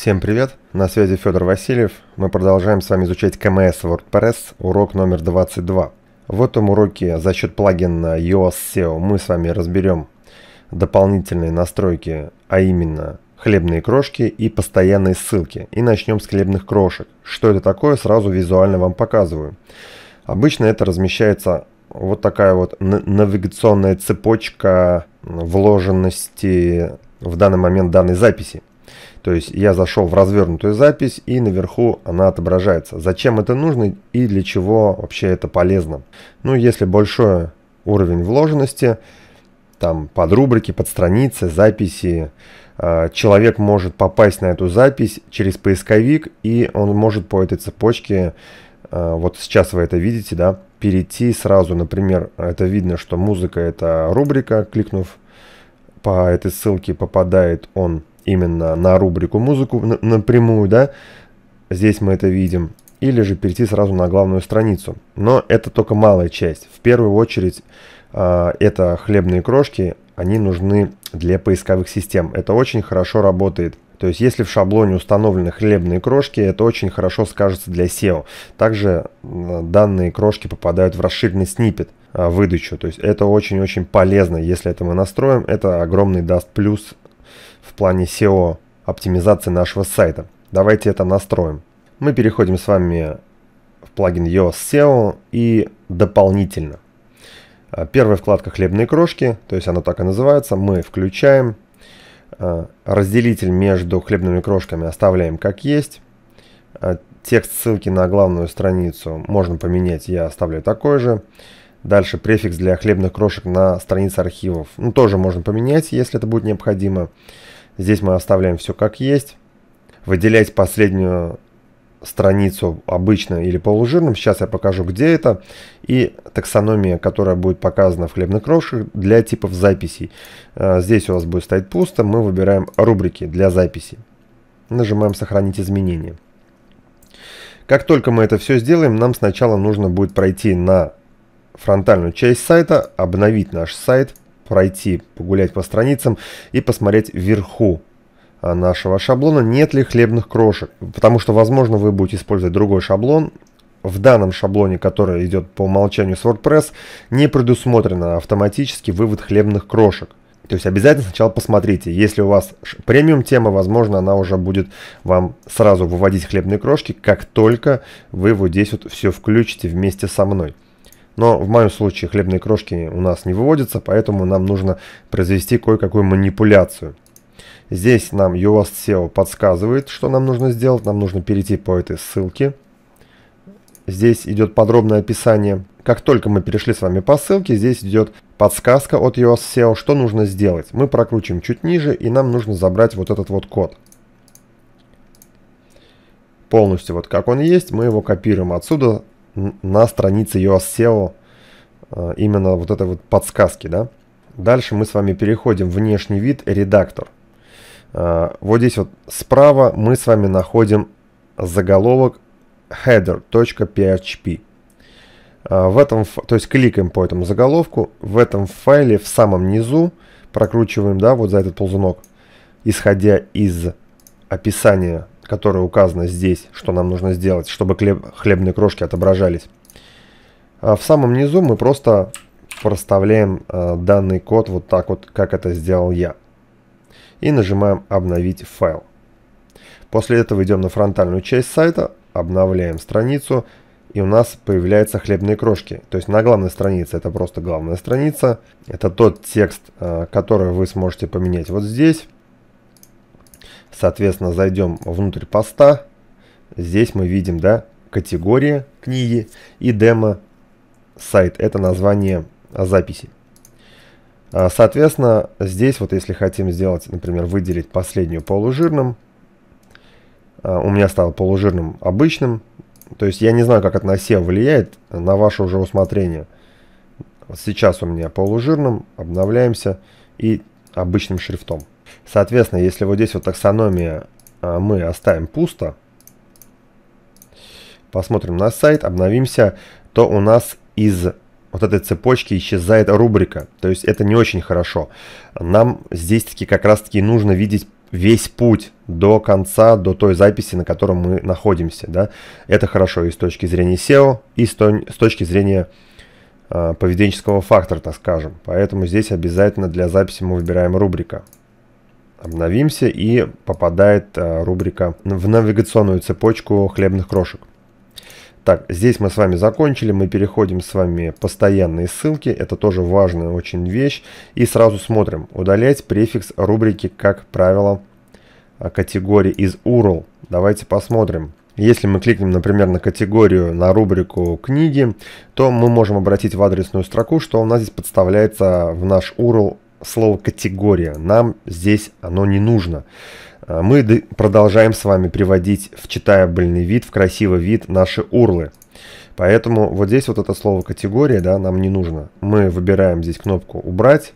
Всем привет, на связи Федор Васильев. Мы продолжаем с вами изучать КМС WordPress, урок номер 22. В этом уроке за счет плагина EOS SEO мы с вами разберем дополнительные настройки, а именно хлебные крошки и постоянные ссылки. И начнем с хлебных крошек. Что это такое, сразу визуально вам показываю. Обычно это размещается вот такая вот навигационная цепочка вложенности в данный момент данной записи. То есть я зашел в развернутую запись и наверху она отображается. Зачем это нужно и для чего вообще это полезно? Ну, если большой уровень вложенности, там под рубрики, под страницы, записи, э, человек может попасть на эту запись через поисковик, и он может по этой цепочке, э, вот сейчас вы это видите, да, перейти сразу, например, это видно, что музыка это рубрика, кликнув по этой ссылке попадает он именно на рубрику «Музыку» напрямую, да, здесь мы это видим, или же перейти сразу на главную страницу. Но это только малая часть. В первую очередь а, это хлебные крошки, они нужны для поисковых систем. Это очень хорошо работает. То есть, если в шаблоне установлены хлебные крошки, это очень хорошо скажется для SEO. Также данные крошки попадают в расширенный снипет а, выдачу. То есть это очень-очень полезно. Если это мы настроим, это огромный даст плюс в плане SEO оптимизации нашего сайта. Давайте это настроим. Мы переходим с вами в плагин Yoast SEO и дополнительно. А, первая вкладка «Хлебные крошки», то есть она так и называется, мы включаем. А, разделитель между хлебными крошками оставляем как есть. А, текст ссылки на главную страницу можно поменять, я оставляю такой же. Дальше префикс для хлебных крошек на странице архивов. Ну, тоже можно поменять, если это будет необходимо. Здесь мы оставляем все как есть. Выделять последнюю страницу обычно или полужирным. Сейчас я покажу, где это. И таксономия, которая будет показана в хлебных крошках для типов записей. Э, здесь у вас будет стоять пусто. Мы выбираем рубрики для записи. Нажимаем «Сохранить изменения». Как только мы это все сделаем, нам сначала нужно будет пройти на фронтальную часть сайта, обновить наш сайт – пройти, погулять по страницам и посмотреть вверху а, нашего шаблона, нет ли хлебных крошек. Потому что, возможно, вы будете использовать другой шаблон. В данном шаблоне, который идет по умолчанию с WordPress, не предусмотрено автоматически вывод хлебных крошек. То есть обязательно сначала посмотрите, если у вас премиум тема, возможно, она уже будет вам сразу выводить хлебные крошки, как только вы вот здесь вот все включите вместе со мной. Но в моем случае хлебные крошки у нас не выводятся, поэтому нам нужно произвести кое-какую манипуляцию. Здесь нам Yoast SEO подсказывает, что нам нужно сделать. Нам нужно перейти по этой ссылке. Здесь идет подробное описание. Как только мы перешли с вами по ссылке, здесь идет подсказка от Yoast SEO, что нужно сделать. Мы прокручиваем чуть ниже, и нам нужно забрать вот этот вот код. Полностью вот как он есть, мы его копируем отсюда, на странице US SEO э, именно вот этой вот подсказки, да. Дальше мы с вами переходим в внешний вид, редактор. Э, вот здесь вот справа мы с вами находим заголовок header.php. Э, в этом, то есть кликаем по этому заголовку, в этом файле в самом низу прокручиваем, да, вот за этот ползунок, исходя из описания которое указано здесь, что нам нужно сделать, чтобы хлебные крошки отображались. А в самом низу мы просто проставляем э, данный код вот так вот, как это сделал я. И нажимаем «Обновить файл». После этого идем на фронтальную часть сайта, обновляем страницу, и у нас появляются хлебные крошки. То есть на главной странице, это просто главная страница, это тот текст, э, который вы сможете поменять вот здесь. Соответственно, зайдем внутрь поста. Здесь мы видим, да, категория книги и демо сайт. Это название записи. А, соответственно, здесь вот если хотим сделать, например, выделить последнюю полужирным, а, у меня стало полужирным обычным, то есть я не знаю, как это на SEO влияет, на ваше уже усмотрение. Сейчас у меня полужирным, обновляемся и обычным шрифтом. Соответственно, если вот здесь вот таксономия а, мы оставим пусто, посмотрим на сайт, обновимся, то у нас из вот этой цепочки исчезает рубрика. То есть это не очень хорошо. Нам здесь таки как раз таки нужно видеть весь путь до конца, до той записи, на которой мы находимся. Да? Это хорошо и с точки зрения SEO, и с, то, с точки зрения э, поведенческого фактора, так скажем. Поэтому здесь обязательно для записи мы выбираем рубрика. Обновимся и попадает э, рубрика в навигационную цепочку хлебных крошек. Так, здесь мы с вами закончили, мы переходим с вами постоянные ссылки, это тоже важная очень вещь. И сразу смотрим, удалять префикс рубрики, как правило, э, категории из URL. Давайте посмотрим. Если мы кликнем, например, на категорию, на рубрику книги, то мы можем обратить в адресную строку, что у нас здесь подставляется в наш URL слово категория. Нам здесь оно не нужно. А, мы продолжаем с вами приводить в читабельный вид, в красивый вид наши урлы. Поэтому вот здесь вот это слово категория, да, нам не нужно. Мы выбираем здесь кнопку «Убрать»,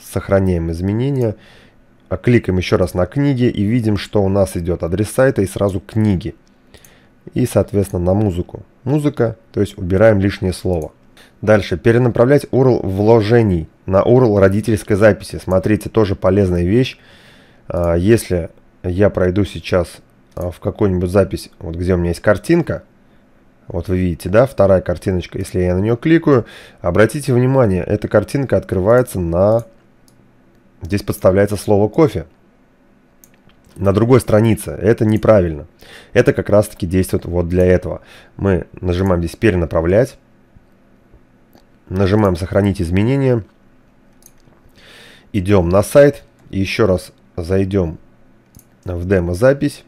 сохраняем изменения, а кликаем еще раз на книги и видим, что у нас идет адрес сайта и сразу книги. И, соответственно, на музыку. Музыка, то есть убираем лишнее слово. Дальше. Перенаправлять URL вложений на URL родительской записи. Смотрите, тоже полезная вещь. А, если я пройду сейчас а, в какую-нибудь запись, вот где у меня есть картинка, вот вы видите, да, вторая картиночка, если я на нее кликаю, обратите внимание, эта картинка открывается на... Здесь подставляется слово «кофе» на другой странице. Это неправильно. Это как раз-таки действует вот для этого. Мы нажимаем здесь «Перенаправлять». Нажимаем «Сохранить изменения». Идем на сайт. Еще раз зайдем в демо-запись.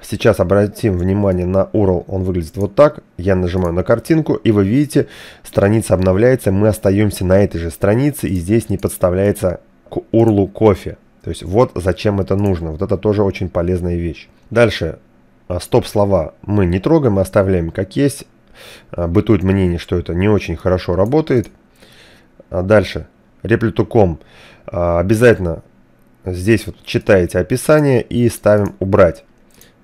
Сейчас обратим внимание на URL, он выглядит вот так. Я нажимаю на картинку, и вы видите, страница обновляется, мы остаемся на этой же странице, и здесь не подставляется к урлу кофе. То есть вот зачем это нужно, вот это тоже очень полезная вещь. Дальше, а, стоп-слова мы не трогаем, мы оставляем как есть. Э, бытует мнение, что это не очень хорошо работает. А дальше. Replitucom. Э, обязательно здесь вот читаете описание и ставим «Убрать».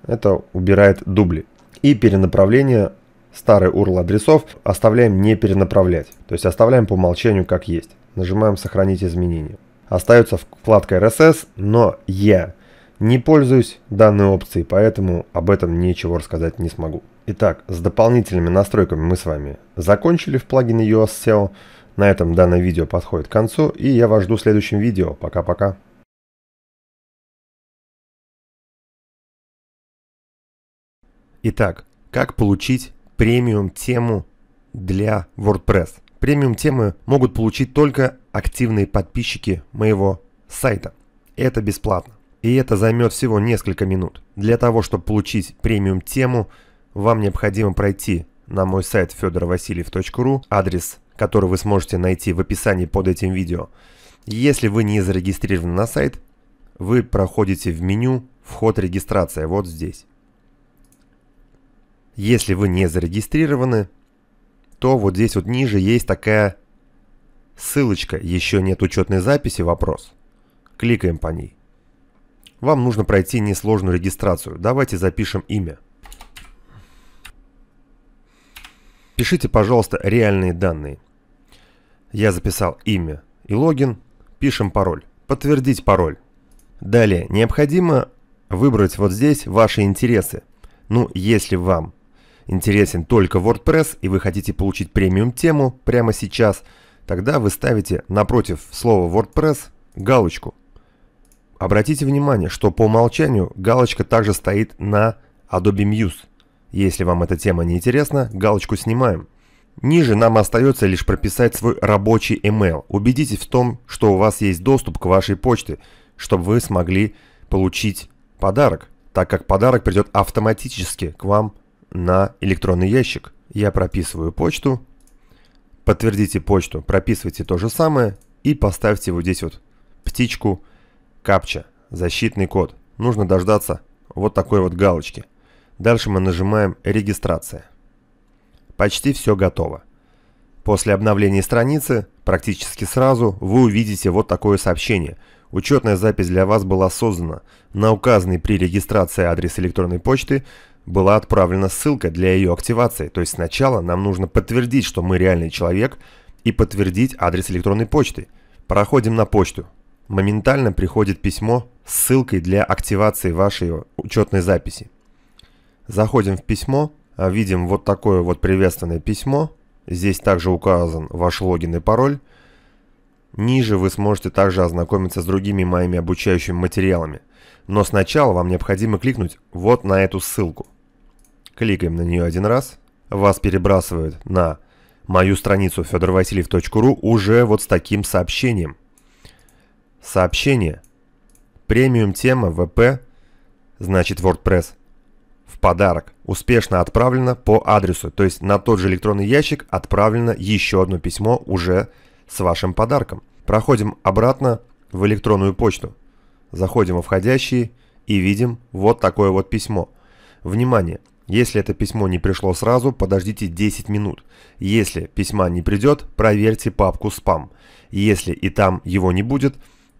Это убирает дубли. И перенаправление старый URL адресов оставляем не перенаправлять. То есть оставляем по умолчанию как есть. Нажимаем «Сохранить изменения». Остается вкладка RSS, но я не пользуюсь данной опцией, поэтому об этом ничего рассказать не смогу. Итак, с дополнительными настройками мы с вами закончили в плагине US SEO. На этом данное видео подходит к концу, и я вас жду в следующем видео. Пока-пока. Итак, как получить премиум тему для WordPress? Премиум темы могут получить только активные подписчики моего сайта. Это бесплатно. И это займет всего несколько минут. Для того, чтобы получить премиум-тему, вам необходимо пройти на мой сайт федоровасильев.ру, адрес, который вы сможете найти в описании под этим видео. Если вы не зарегистрированы на сайт, вы проходите в меню «Вход регистрация» вот здесь. Если вы не зарегистрированы, то вот здесь вот ниже есть такая ссылочка «Еще нет учетной записи? Вопрос». Кликаем по ней. Вам нужно пройти несложную регистрацию. Давайте запишем имя. Пишите, пожалуйста, реальные данные. Я записал имя и логин. Пишем пароль. Подтвердить пароль. Далее, необходимо выбрать вот здесь ваши интересы. Ну, если вам интересен только WordPress и вы хотите получить премиум тему прямо сейчас, тогда вы ставите напротив слова WordPress галочку – Обратите внимание, что по умолчанию галочка также стоит на Adobe Muse. Если вам эта тема не интересна, галочку снимаем. Ниже нам остается лишь прописать свой рабочий email. Убедитесь в том, что у вас есть доступ к вашей почте, чтобы вы смогли получить подарок, так как подарок придет автоматически к вам на электронный ящик. Я прописываю почту, подтвердите почту, прописывайте то же самое и поставьте вот здесь вот птичку, капча, защитный код. Нужно дождаться вот такой вот галочки. Дальше мы нажимаем «Регистрация». Почти все готово. После обновления страницы, практически сразу, вы увидите вот такое сообщение. Учетная запись для вас была создана. На указанный при регистрации адрес электронной почты была отправлена ссылка для ее активации. То есть сначала нам нужно подтвердить, что мы реальный человек, и подтвердить адрес электронной почты. Проходим на почту моментально приходит письмо с ссылкой для активации вашей учетной записи. Заходим в письмо, а видим вот такое вот приветственное письмо. Здесь также указан ваш логин и пароль. Ниже вы сможете также ознакомиться с другими моими обучающими материалами. Но сначала вам необходимо кликнуть вот на эту ссылку. Кликаем на нее один раз. Вас перебрасывают на мою страницу fedorvasiliev.ru уже вот с таким сообщением – Сообщение. Премиум тема ВП, значит WordPress, в подарок. Успешно отправлено по адресу, то есть на тот же электронный ящик отправлено еще одно письмо уже с вашим подарком. Проходим обратно в электронную почту. Заходим во входящие и видим вот такое вот письмо. Внимание! Если это письмо не пришло сразу, подождите 10 минут. Если письма не придет, проверьте папку «Спам». Если и там его не будет –